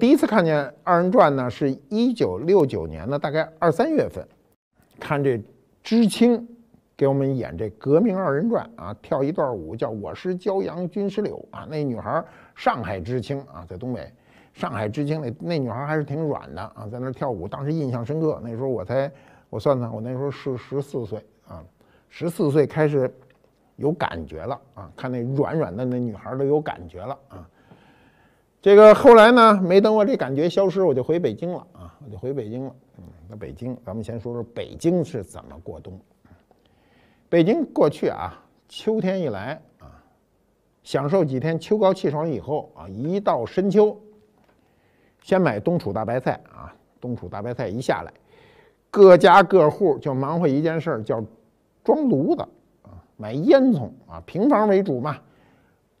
第一次看见二人转呢，是一九六九年的大概二三月份，看这知青给我们演这革命二人转啊，跳一段舞，叫我是骄阳君师柳啊，那女孩上海知青啊，在东北，上海知青那那女孩还是挺软的啊，在那跳舞，当时印象深刻。那时候我才我算算，我那时候是十四岁啊，十四岁开始有感觉了啊，看那软软的那女孩都有感觉了啊。这个后来呢，没等我这感觉消失，我就回北京了啊，我就回北京了。嗯，那北京，咱们先说说北京是怎么过冬。北京过去啊，秋天一来啊，享受几天秋高气爽以后啊，一到深秋，先买冬储大白菜啊，冬储大白菜一下来，各家各户就忙活一件事儿，叫装炉子啊，买烟囱啊，平房为主嘛。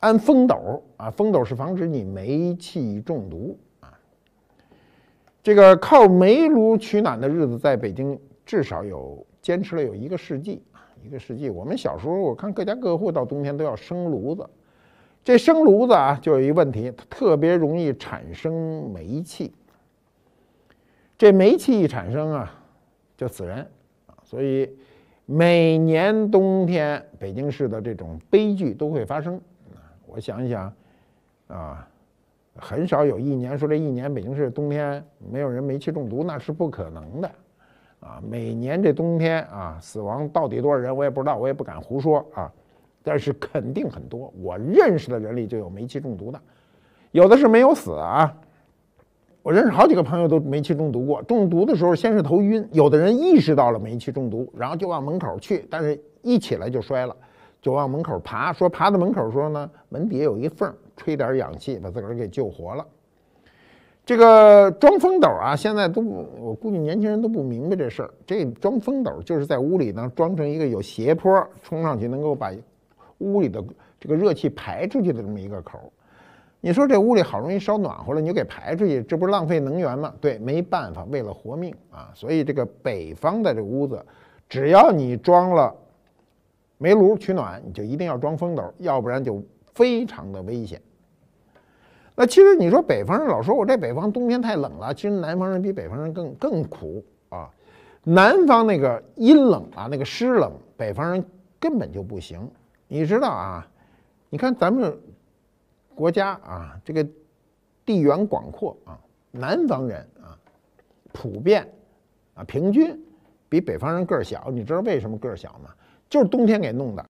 安风斗啊，风斗是防止你煤气中毒啊。这个靠煤炉取暖的日子，在北京至少有坚持了有一个世纪啊，一个世纪。我们小时候，我看各家各户到冬天都要生炉子，这生炉子啊，就有一问题，特别容易产生煤气。这煤气一产生啊，就死人啊，所以每年冬天北京市的这种悲剧都会发生。我想一想，啊，很少有一年说这一年北京市冬天没有人煤气中毒，那是不可能的，啊，每年这冬天啊，死亡到底多少人我也不知道，我也不敢胡说啊，但是肯定很多。我认识的人里就有煤气中毒的，有的是没有死啊，我认识好几个朋友都煤气中毒过，中毒的时候先是头晕，有的人意识到了煤气中毒，然后就往门口去，但是一起来就摔了。就往门口爬，说爬到门口说呢，门底下有一缝，吹点氧气把自个儿给救活了。这个装风斗啊，现在都我估计年轻人都不明白这事儿。这装风斗就是在屋里呢装成一个有斜坡，冲上去能够把屋里的这个热气排出去的这么一个口。你说这屋里好容易烧暖和了，你就给排出去，这不是浪费能源吗？对，没办法，为了活命啊。所以这个北方的这屋子，只要你装了。煤炉取暖，你就一定要装风斗，要不然就非常的危险。那其实你说北方人老说我这北方冬天太冷了，其实南方人比北方人更更苦啊。南方那个阴冷啊，那个湿冷，北方人根本就不行。你知道啊？你看咱们国家啊，这个地缘广阔啊，南方人啊普遍啊平均比北方人个儿小。你知道为什么个儿小吗？就是冬天给弄的，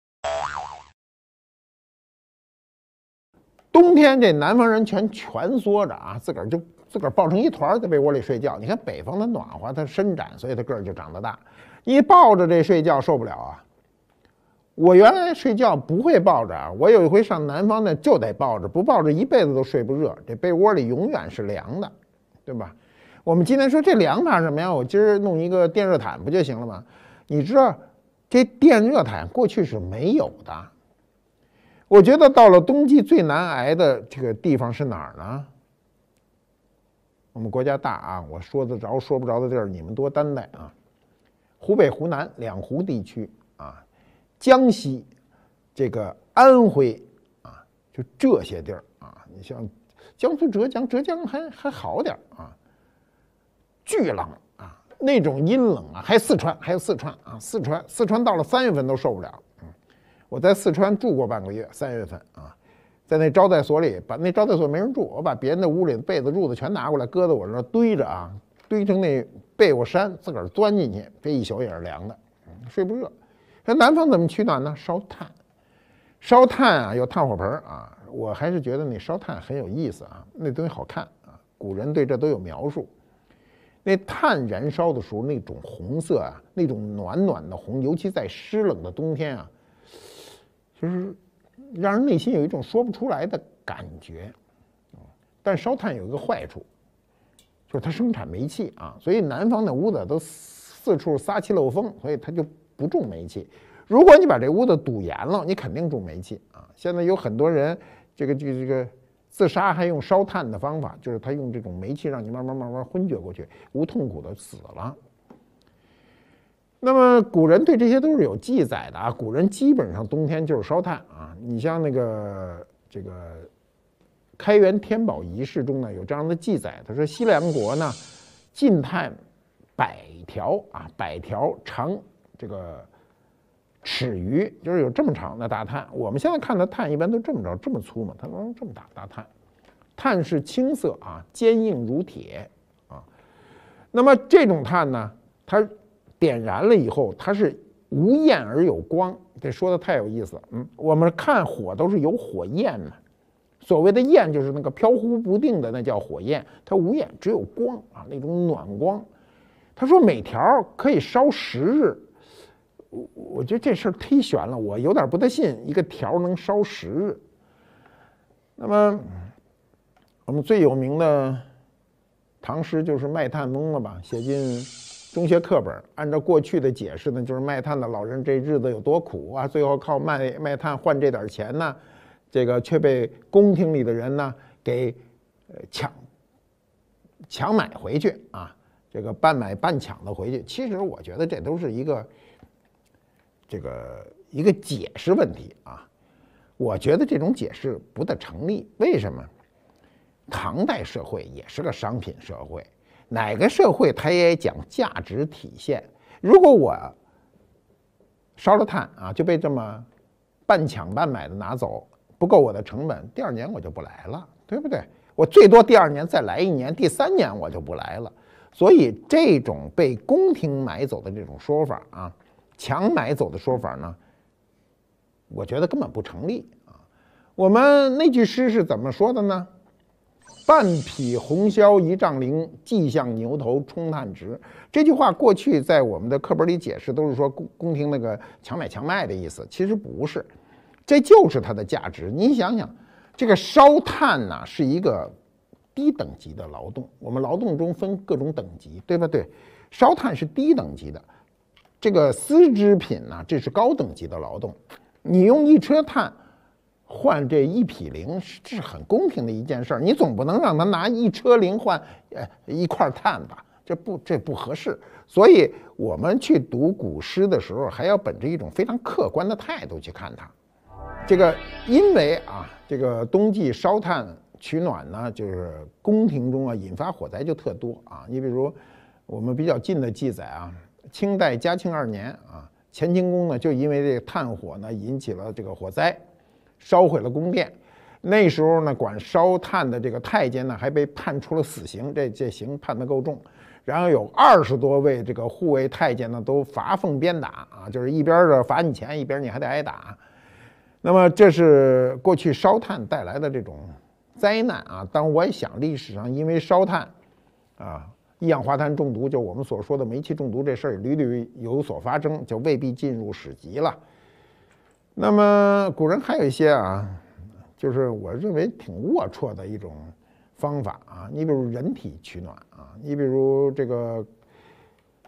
冬天这南方人全蜷缩着啊，自个儿就自个儿抱成一团在被窝里睡觉。你看北方它暖和，它伸展，所以它个儿就长得大。你抱着这睡觉受不了啊！我原来睡觉不会抱着，我有一回上南方呢就得抱着，不抱着一辈子都睡不热，这被窝里永远是凉的，对吧？我们今天说这凉怕什么呀？我今儿弄一个电热毯不就行了吗？你知道？这电热毯过去是没有的，我觉得到了冬季最难挨的这个地方是哪儿呢？我们国家大啊，我说得着说不着的地儿，你们多担待啊。湖北、湖南两湖地区啊，江西、这个安徽啊，就这些地儿啊。你像江苏、浙江，浙江还还好点儿啊，巨冷。那种阴冷啊，还有四川，还有四川啊，四川，四川到了三月份都受不了。嗯，我在四川住过半个月，三月份啊，在那招待所里，把那招待所没人住，我把别人的屋里的被子褥子全拿过来，搁在我那堆着啊，堆成那被窝山，自个儿钻进去，这一宿也是凉的，睡不热。那南方怎么取暖呢？烧炭，烧炭啊，有炭火盆啊。我还是觉得那烧炭很有意思啊，那东西好看啊，古人对这都有描述。那炭燃烧的时候，那种红色啊，那种暖暖的红，尤其在湿冷的冬天啊，就是让人内心有一种说不出来的感觉。但烧炭有一个坏处，就是它生产煤气啊，所以南方的屋子都四处撒气漏风，所以它就不种煤气。如果你把这屋子堵严了，你肯定种煤气啊。现在有很多人，这个这个这个。自杀还用烧炭的方法，就是他用这种煤气让你慢慢慢慢昏厥过去，无痛苦的死了。那么古人对这些都是有记载的啊，古人基本上冬天就是烧炭啊。你像那个这个开元天宝遗事中呢有这样的记载，他说西凉国呢进炭百条啊，百条长这个。尺余就是有这么长的大炭，我们现在看的炭一般都这么着，这么粗嘛，它能这么大大炭。炭是青色啊，坚硬如铁啊。那么这种炭呢，它点燃了以后，它是无焰而有光，这说的太有意思了。嗯，我们看火都是有火焰的，所谓的焰就是那个飘忽不定的，那叫火焰。它无焰，只有光啊，那种暖光。他说每条可以烧十日。我觉得这事儿忒悬了，我有点儿不太信，一个条儿能烧十日。那么，我们最有名的唐诗就是《卖炭翁》了吧？写进中学课本。按照过去的解释呢，就是卖炭的老人这日子有多苦啊，最后靠卖卖炭换这点钱呢，这个却被宫廷里的人呢给抢抢买回去啊，这个半买半抢的回去。其实我觉得这都是一个。这个一个解释问题啊，我觉得这种解释不大成立。为什么？唐代社会也是个商品社会，哪个社会它也讲价值体现。如果我烧了炭啊，就被这么半抢半买的拿走，不够我的成本，第二年我就不来了，对不对？我最多第二年再来一年，第三年我就不来了。所以这种被宫廷买走的这种说法啊。强买走的说法呢，我觉得根本不成立啊。我们那句诗是怎么说的呢？半匹红绡一丈绫，系向牛头充炭直。这句话过去在我们的课本里解释都是说宫廷那个强买强卖的意思，其实不是。这就是它的价值。你想想，这个烧炭呐是一个低等级的劳动。我们劳动中分各种等级，对不对？烧炭是低等级的。这个丝织品呢，这是高等级的劳动，你用一车炭换这一匹绫，是很公平的一件事。儿。你总不能让他拿一车绫换呃一块炭吧？这不这不合适。所以，我们去读古诗的时候，还要本着一种非常客观的态度去看它。这个，因为啊，这个冬季烧炭取暖呢，就是宫廷中啊引发火灾就特多啊。你比如我们比较近的记载啊。清代嘉庆二年啊，乾清宫呢就因为这个炭火呢引起了这个火灾，烧毁了宫殿。那时候呢，管烧炭的这个太监呢还被判出了死刑，这这刑判得够重。然后有二十多位这个护卫太监呢都罚俸鞭打啊，就是一边儿的罚你钱，一边儿你还得挨打。那么这是过去烧炭带来的这种灾难啊。当我也想，历史上因为烧炭啊。一氧化碳中毒，就我们所说的煤气中毒这事儿，屡屡有所发生，就未必进入史籍了。那么古人还有一些啊，就是我认为挺龌龊的一种方法啊。你比如人体取暖啊，你比如这个《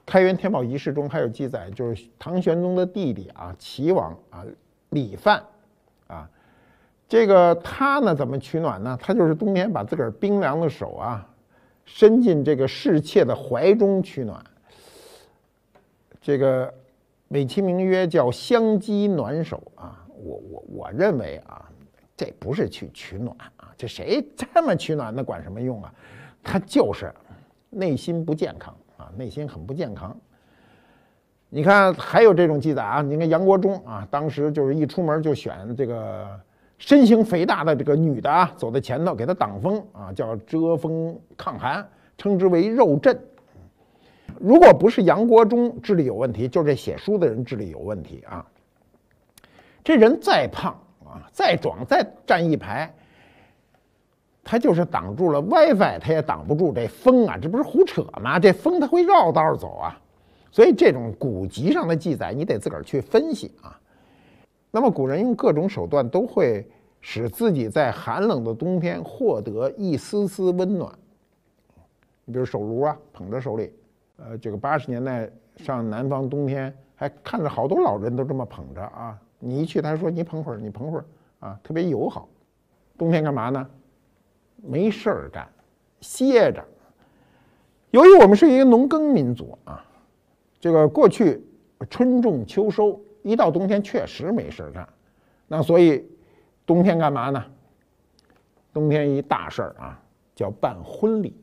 开元天宝遗事》中还有记载，就是唐玄宗的弟弟啊，齐王啊，李范啊，这个他呢怎么取暖呢？他就是冬天把自个儿冰凉的手啊。伸进这个侍妾的怀中取暖，这个美其名曰叫“香机暖手”啊，我我我认为啊，这不是去取暖啊，这谁这么取暖？那管什么用啊？他就是内心不健康啊，内心很不健康。你看，还有这种记载啊，你看杨国忠啊，当时就是一出门就选这个。身形肥大的这个女的啊，走在前头，给她挡风啊，叫遮风抗寒，称之为肉阵。如果不是杨国忠智力有问题，就是这写书的人智力有问题啊。这人再胖啊，再壮，再站一排，他就是挡住了 WiFi，他也挡不住这风啊，这不是胡扯吗？这风他会绕道走啊，所以这种古籍上的记载，你得自个儿去分析啊。那么古人用各种手段都会使自己在寒冷的冬天获得一丝丝温暖。你比如手炉啊，捧在手里。呃，这个八十年代上南方冬天，还看着好多老人都这么捧着啊。你一去，他说你捧会儿，你捧会儿啊，特别友好。冬天干嘛呢？没事儿干，歇着。由于我们是一个农耕民族啊，这个过去春种秋收。一到冬天确实没事干，那所以冬天干嘛呢？冬天一大事儿啊，叫办婚礼。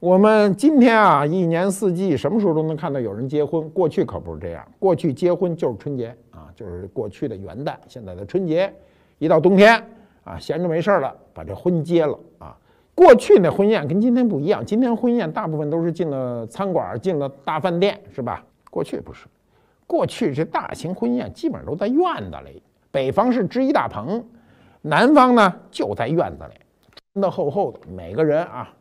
我们今天啊，一年四季什么时候都能看到有人结婚，过去可不是这样。过去结婚就是春节啊，就是过去的元旦，现在的春节。一到冬天啊，闲着没事儿了，把这婚结了啊。过去那婚宴跟今天不一样，今天婚宴大部分都是进了餐馆，进了大饭店，是吧？过去不是。过去这大型婚宴基本上都在院子里，北方是织衣大棚，南方呢就在院子里，穿的厚厚的，每个人啊，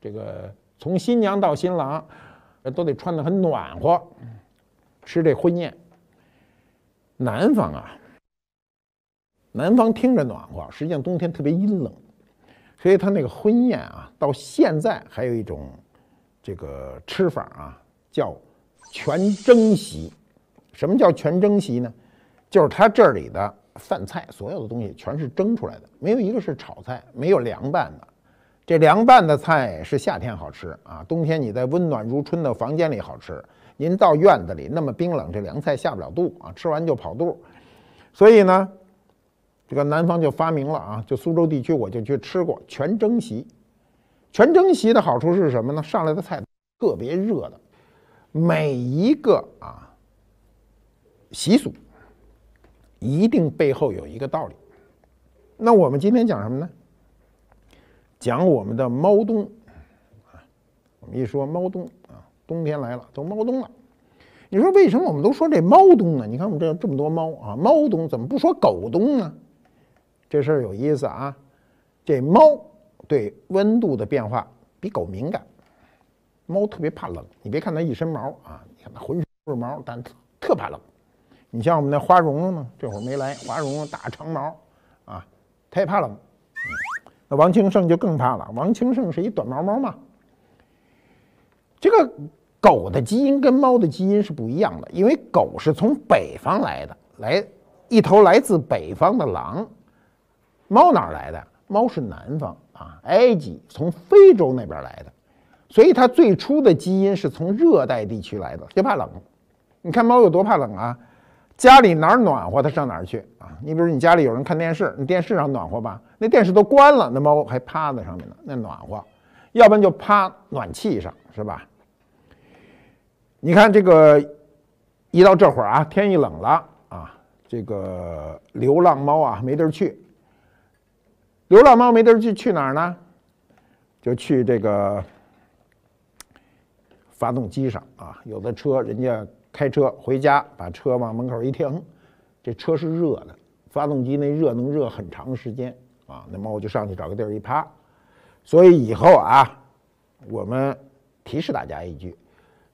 这个从新娘到新郎，都得穿的很暖和，吃这婚宴。南方啊，南方听着暖和，实际上冬天特别阴冷，所以他那个婚宴啊，到现在还有一种这个吃法啊，叫全蒸席。什么叫全蒸席呢？就是它这里的饭菜，所有的东西全是蒸出来的，没有一个是炒菜，没有凉拌的。这凉拌的菜是夏天好吃啊，冬天你在温暖如春的房间里好吃。您到院子里那么冰冷，这凉菜下不了肚啊，吃完就跑肚。所以呢，这个南方就发明了啊，就苏州地区我就去吃过全蒸席。全蒸席的好处是什么呢？上来的菜特别热的，每一个啊。习俗一定背后有一个道理。那我们今天讲什么呢？讲我们的猫冬。啊，我们一说猫冬啊，冬天来了，都猫冬了。你说为什么我们都说这猫冬呢？你看我们这这么多猫啊，猫冬怎么不说狗冬呢？这事儿有意思啊。这猫对温度的变化比狗敏感，猫特别怕冷。你别看它一身毛啊，你看它浑身都是毛，但特怕冷。你像我们那花荣呢？这会儿没来。花荣大长毛，啊，他也怕冷。那王清胜就更怕了。王清胜是一短毛猫嘛？这个狗的基因跟猫的基因是不一样的，因为狗是从北方来的，来一头来自北方的狼。猫哪儿来的？猫是南方啊，埃及从非洲那边来的，所以它最初的基因是从热带地区来的，也怕冷。你看猫有多怕冷啊？家里哪儿暖和，它上哪儿去啊？你比如你家里有人看电视，你电视上暖和吧？那电视都关了，那猫还趴在上面呢，那暖和。要不然就趴暖气上，是吧？你看这个，一到这会儿啊，天一冷了啊，这个流浪猫啊没地儿去。流浪猫没地儿去去哪儿呢？就去这个发动机上啊，有的车人家。开车回家，把车往门口一停，这车是热的，发动机那热能热很长时间啊。那猫就上去找个地儿一趴。所以以后啊，我们提示大家一句，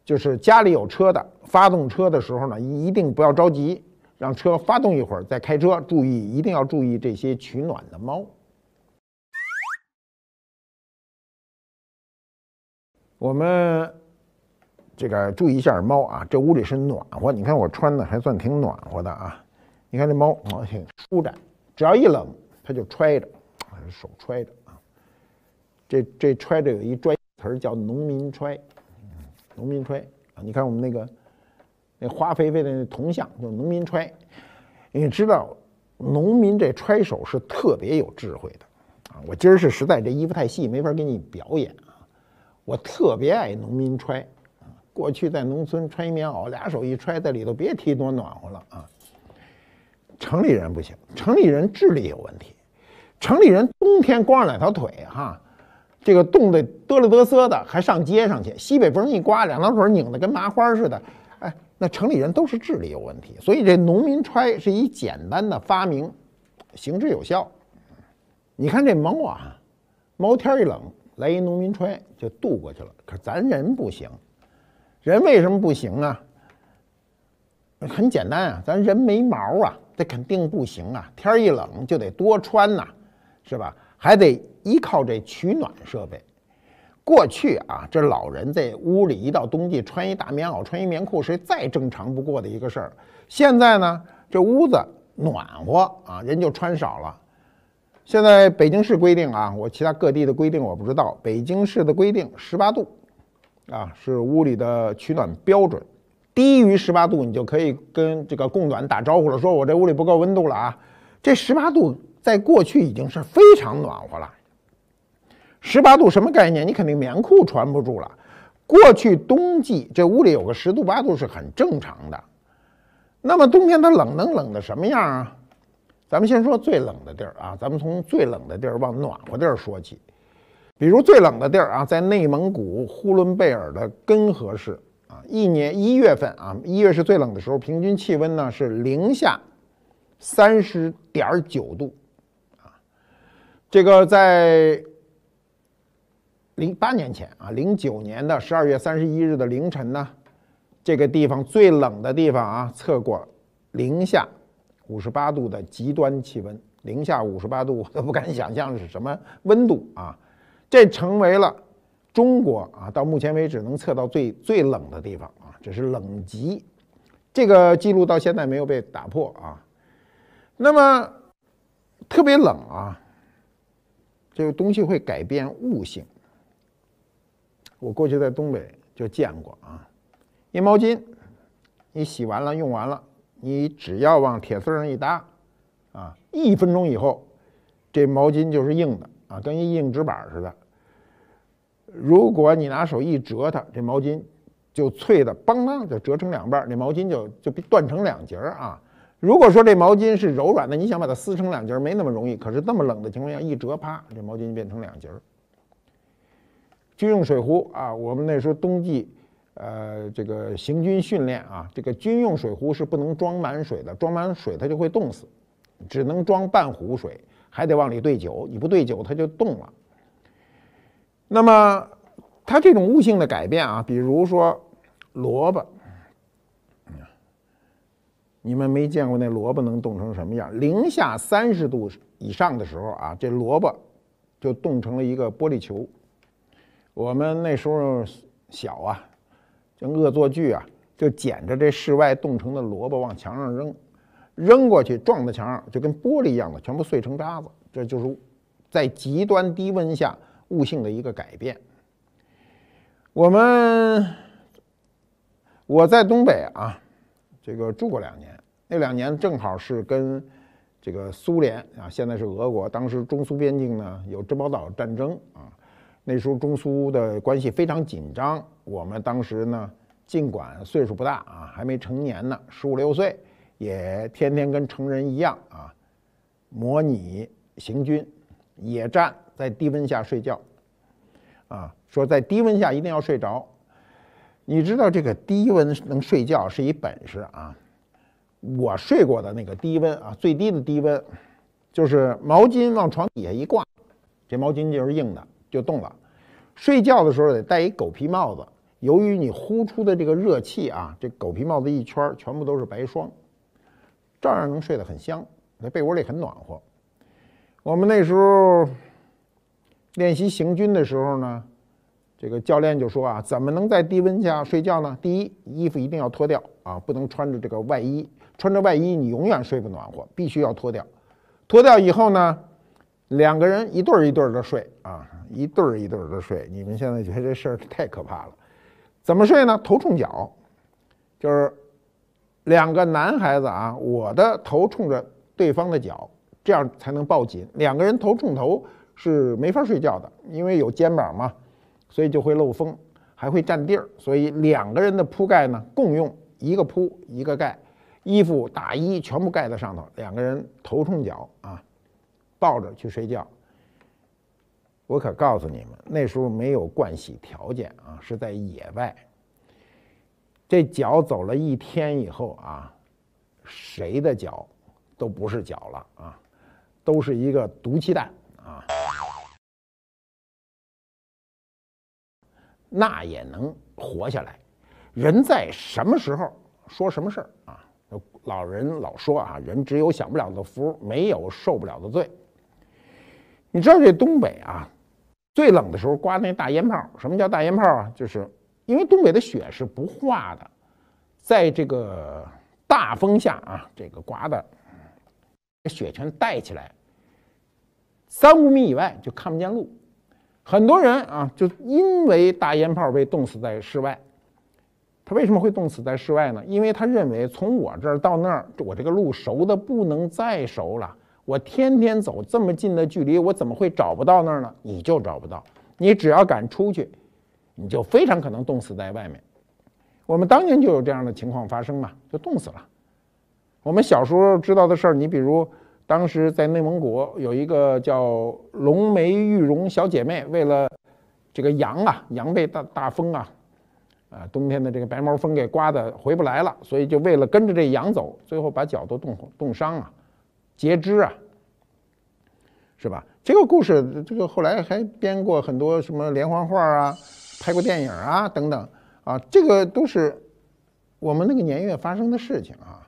就是家里有车的，发动车的时候呢，一定不要着急，让车发动一会儿再开车。注意，一定要注意这些取暖的猫。我们。这个注意一下猫啊，这屋里是暖和，你看我穿的还算挺暖和的啊。你看这猫啊，挺舒展，只要一冷它就揣着，手揣着啊。这这揣着有一专词儿叫农民揣，农民揣啊。你看我们那个那花肥肥的那铜像，就农民揣。你知道农民这揣手是特别有智慧的啊。我今儿是实在这衣服太细，没法给你表演啊。我特别爱农民揣。过去在农村穿一棉袄，俩手一揣在里头，别提多暖和了啊！城里人不行，城里人智力有问题。城里人冬天光着两条腿哈，这个冻得哆了哆嗦的，还上街上去，西北风一刮，两条腿拧得跟麻花似的。哎，那城里人都是智力有问题，所以这农民揣是一简单的发明，行之有效。你看这猫啊，猫天一冷来一农民揣就渡过去了，可咱人不行。人为什么不行啊？很简单啊，咱人没毛啊，这肯定不行啊。天儿一冷就得多穿呐，是吧？还得依靠这取暖设备。过去啊，这老人在屋里一到冬季穿一大棉袄、穿一棉裤，是再正常不过的一个事儿。现在呢，这屋子暖和啊，人就穿少了。现在北京市规定啊，我其他各地的规定我不知道，北京市的规定十八度。啊，是屋里的取暖标准，低于十八度，你就可以跟这个供暖打招呼了，说我这屋里不够温度了啊。这十八度在过去已经是非常暖和了。十八度什么概念？你肯定棉裤穿不住了。过去冬季这屋里有个十度八度是很正常的。那么冬天它冷能冷的什么样啊？咱们先说最冷的地儿啊，咱们从最冷的地儿往暖和地儿说起。比如最冷的地儿啊，在内蒙古呼伦贝尔的根河市啊，一年一月份啊，一月是最冷的时候，平均气温呢是零下三十点九度啊。这个在零八年前啊，零九年的十二月三十一日的凌晨呢，这个地方最冷的地方啊，测过零下五十八度的极端气温，零下五十八度，我都不敢想象是什么温度啊。这成为了中国啊，到目前为止能测到最最冷的地方啊，这是冷极，这个记录到现在没有被打破啊。那么特别冷啊，这个东西会改变物性。我过去在东北就见过啊，一毛巾，你洗完了用完了，你只要往铁丝上一搭，啊，一分钟以后，这毛巾就是硬的啊，跟一硬纸板似的。如果你拿手一折它，这毛巾就脆的，梆邦就折成两半，那毛巾就就断成两截儿啊。如果说这毛巾是柔软的，你想把它撕成两截儿没那么容易。可是这么冷的情况下，一折啪，这毛巾就变成两截儿。军用水壶啊，我们那时候冬季，呃，这个行军训练啊，这个军用水壶是不能装满水的，装满水它就会冻死，只能装半壶水，还得往里兑酒，你不兑酒它就冻了。那么，它这种物性的改变啊，比如说萝卜，你们没见过那萝卜能冻成什么样？零下三十度以上的时候啊，这萝卜就冻成了一个玻璃球。我们那时候小啊，就恶作剧啊，就捡着这室外冻成的萝卜往墙上扔，扔过去撞在墙上就跟玻璃一样的，全部碎成渣子。这就是在极端低温下。悟性的一个改变。我们我在东北啊，这个住过两年，那两年正好是跟这个苏联啊，现在是俄国，当时中苏边境呢有珍宝岛战争啊，那时候中苏的关系非常紧张。我们当时呢，尽管岁数不大啊，还没成年呢，十五六岁，也天天跟成人一样啊，模拟行军。野战在低温下睡觉，啊，说在低温下一定要睡着。你知道这个低温能睡觉是一本事啊。我睡过的那个低温啊，最低的低温，就是毛巾往床底下一挂，这毛巾就是硬的，就动了。睡觉的时候得戴一狗皮帽子，由于你呼出的这个热气啊，这狗皮帽子一圈全部都是白霜，照样能睡得很香，在被窝里很暖和。我们那时候练习行军的时候呢，这个教练就说啊：“怎么能在低温下睡觉呢？第一，衣服一定要脱掉啊，不能穿着这个外衣，穿着外衣你永远睡不暖和，必须要脱掉。脱掉以后呢，两个人一对儿一对儿的睡啊，一对儿一对儿的睡。你们现在觉得这事儿太可怕了，怎么睡呢？头冲脚，就是两个男孩子啊，我的头冲着对方的脚。”这样才能抱紧两个人头冲头是没法睡觉的，因为有肩膀嘛，所以就会漏风，还会占地儿。所以两个人的铺盖呢，共用一个铺一个盖，衣服大衣全部盖在上头，两个人头冲脚啊，抱着去睡觉。我可告诉你们，那时候没有盥洗条件啊，是在野外。这脚走了一天以后啊，谁的脚都不是脚了啊。都是一个毒气弹啊，那也能活下来。人在什么时候说什么事儿啊？老人老说啊，人只有享不了的福，没有受不了的罪。你知道这东北啊，最冷的时候刮那大烟泡。什么叫大烟泡啊？就是因为东北的雪是不化的，在这个大风下啊，这个刮的。雪全带起来，三五米以外就看不见路。很多人啊，就因为大烟炮被冻死在室外。他为什么会冻死在室外呢？因为他认为从我这儿到那儿，我这个路熟的不能再熟了。我天天走这么近的距离，我怎么会找不到那儿呢？你就找不到。你只要敢出去，你就非常可能冻死在外面。我们当年就有这样的情况发生嘛，就冻死了。我们小时候知道的事儿，你比如当时在内蒙古有一个叫龙梅玉容小姐妹，为了这个羊啊，羊被大大风啊，啊，冬天的这个白毛风给刮的回不来了，所以就为了跟着这羊走，最后把脚都冻冻伤了，截肢啊，是吧？这个故事，这个后来还编过很多什么连环画啊，拍过电影啊等等啊，这个都是我们那个年月发生的事情啊。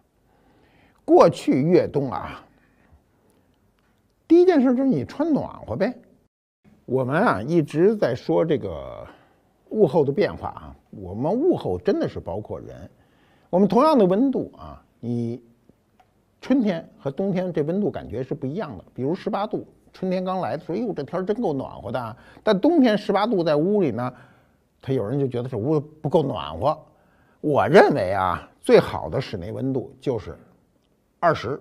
过去越冬啊，第一件事就是你穿暖和呗。我们啊一直在说这个物候的变化啊，我们物候真的是包括人。我们同样的温度啊，你春天和冬天这温度感觉是不一样的。比如十八度，春天刚来的时候，哎呦这天儿真够暖和的。但冬天十八度在屋里呢，他有人就觉得这屋不够暖和。我认为啊，最好的室内温度就是。二十，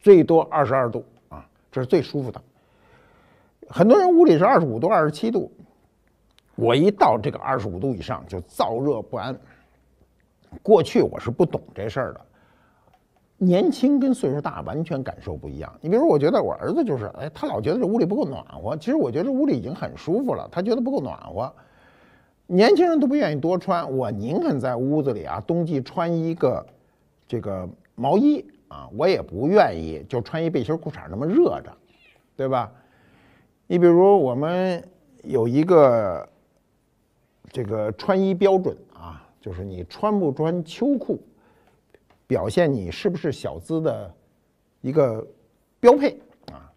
最多二十二度啊，这是最舒服的。很多人屋里是二十五度、二十七度，我一到这个二十五度以上就燥热不安。过去我是不懂这事儿的，年轻跟岁数大完全感受不一样。你比如我觉得我儿子就是，哎，他老觉得这屋里不够暖和，其实我觉得这屋里已经很舒服了，他觉得不够暖和。年轻人都不愿意多穿，我宁肯在屋子里啊，冬季穿一个这个。毛衣啊，我也不愿意就穿一背心裤衩那么热着，对吧？你比如我们有一个这个穿衣标准啊，就是你穿不穿秋裤，表现你是不是小资的一个标配啊。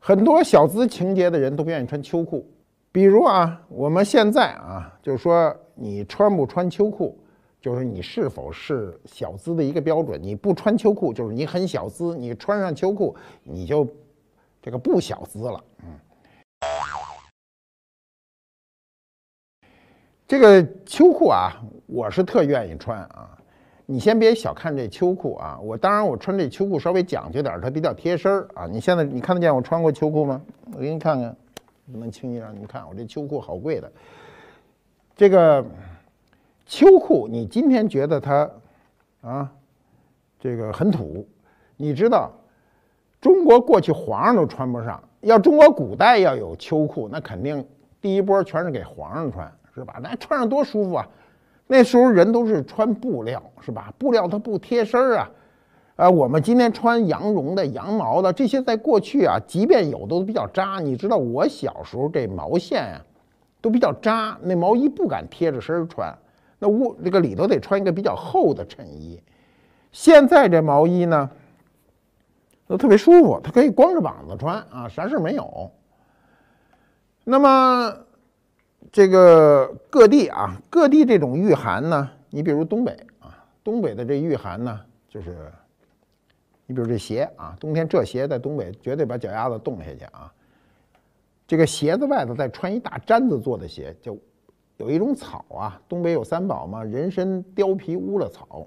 很多小资情节的人都不愿意穿秋裤，比如啊，我们现在啊，就是说你穿不穿秋裤。就是你是否是小资的一个标准，你不穿秋裤就是你很小资，你穿上秋裤你就这个不小资了。嗯，这个秋裤啊，我是特愿意穿啊。你先别小看这秋裤啊，我当然我穿这秋裤稍微讲究点儿，它比较贴身儿啊。你现在你看得见我穿过秋裤吗？我给你看看，不能轻易让你们看，我这秋裤好贵的。这个。秋裤，你今天觉得它，啊，这个很土。你知道，中国过去皇上都穿不上。要中国古代要有秋裤，那肯定第一波全是给皇上穿，是吧？那穿上多舒服啊！那时候人都是穿布料，是吧？布料它不贴身啊。啊，我们今天穿羊绒的、羊毛的这些，在过去啊，即便有都比较扎。你知道我小时候这毛线啊，都比较扎。那毛衣不敢贴着身穿。那屋那个里头得穿一个比较厚的衬衣，现在这毛衣呢都特别舒服，它可以光着膀子穿啊，啥事没有。那么这个各地啊，各地这种御寒呢，你比如东北啊，东北的这御寒呢，就是你比如这鞋啊，冬天这鞋在东北绝对把脚丫子冻下去啊，这个鞋子外头再穿一大毡子做的鞋就。有一种草啊，东北有三宝嘛，人参、貂皮、乌了草。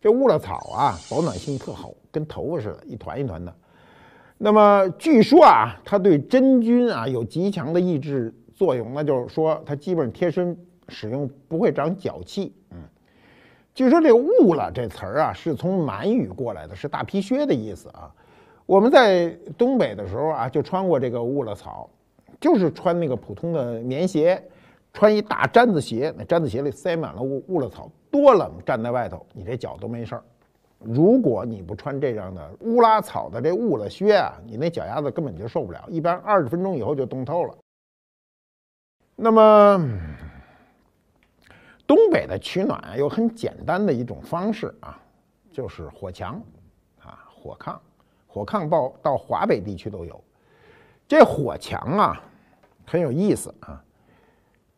这乌了草啊，保暖性特好，跟头发似的，一团一团的。那么据说啊，它对真菌啊有极强的抑制作用，那就是说它基本贴身使用不会长脚气。嗯，据说这“乌了”这词儿啊，是从满语过来的，是大皮靴的意思啊。我们在东北的时候啊，就穿过这个乌了草，就是穿那个普通的棉鞋。穿一大毡子鞋，那毡子鞋里塞满了乌乌了草，多冷！站在外头，你这脚都没事儿。如果你不穿这样的乌拉草的这捂了靴啊，你那脚丫子根本就受不了，一般二十分钟以后就冻透了。那么，东北的取暖有很简单的一种方式啊，就是火墙，啊，火炕，火炕到到华北地区都有。这火墙啊，很有意思啊。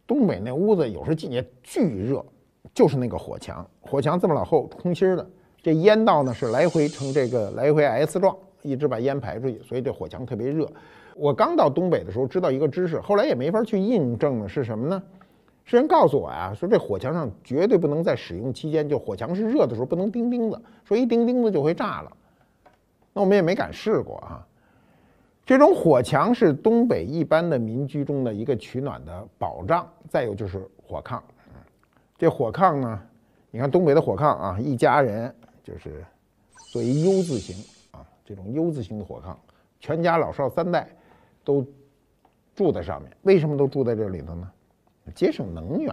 东北那屋子有时候进去巨热，就是那个火墙，火墙这么老厚，空心的，这烟道呢是来回呈这个来回 S 状，一直把烟排出去，所以这火墙特别热。我刚到东北的时候知道一个知识，后来也没法去印证的是什么呢？是人告诉我啊，说这火墙上绝对不能在使用期间就火墙是热的时候不能钉钉子，说一钉钉子就会炸了。那我们也没敢试过啊。这种火墙是东北一般的民居中的一个取暖的保障。再有就是火炕，这火炕呢，你看东北的火炕啊，一家人就是做一 U 字形啊，这种 U 字形的火炕，全家老少三代都住在上面。为什么都住在这里头呢？节省能源。